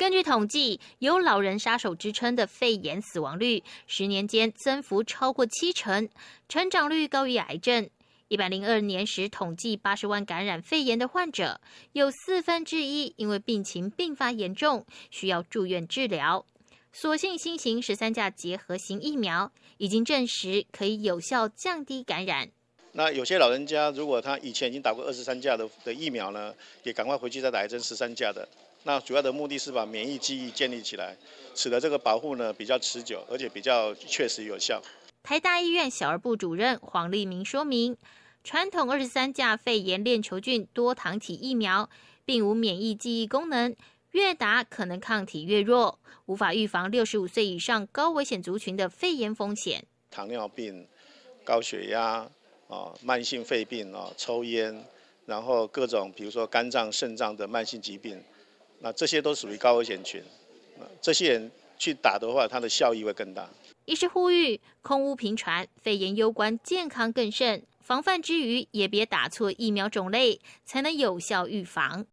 根据统计，有“老人杀手”之称的肺炎死亡率，十年间增幅超过七成，成长率高于癌症。一百零二年时统计，八十万感染肺炎的患者，有四分之一因为病情并发严重，需要住院治疗。所幸，新型十三价结合型疫苗已经证实可以有效降低感染。那有些老人家，如果他以前已经打过二十三价的的疫苗呢，也赶快回去再打一针十三价的。那主要的目的是把免疫记忆建立起来，使得这个保护呢比较持久，而且比较确实有效。台大医院小儿部主任黄立明说明，传统二十三价肺炎链球菌多糖体疫苗并无免疫记忆功能，越打可能抗体越弱，无法预防六十五岁以上高危险族群的肺炎风险。糖尿病、高血压、啊慢性肺病、啊抽烟，然后各种比如说肝脏、肾脏的慢性疾病。那这些都属于高危险群，这些人去打的话，它的效益会更大。医师呼吁，空屋频传，肺炎攸关健康更甚，防范之余也别打错疫苗种类，才能有效预防。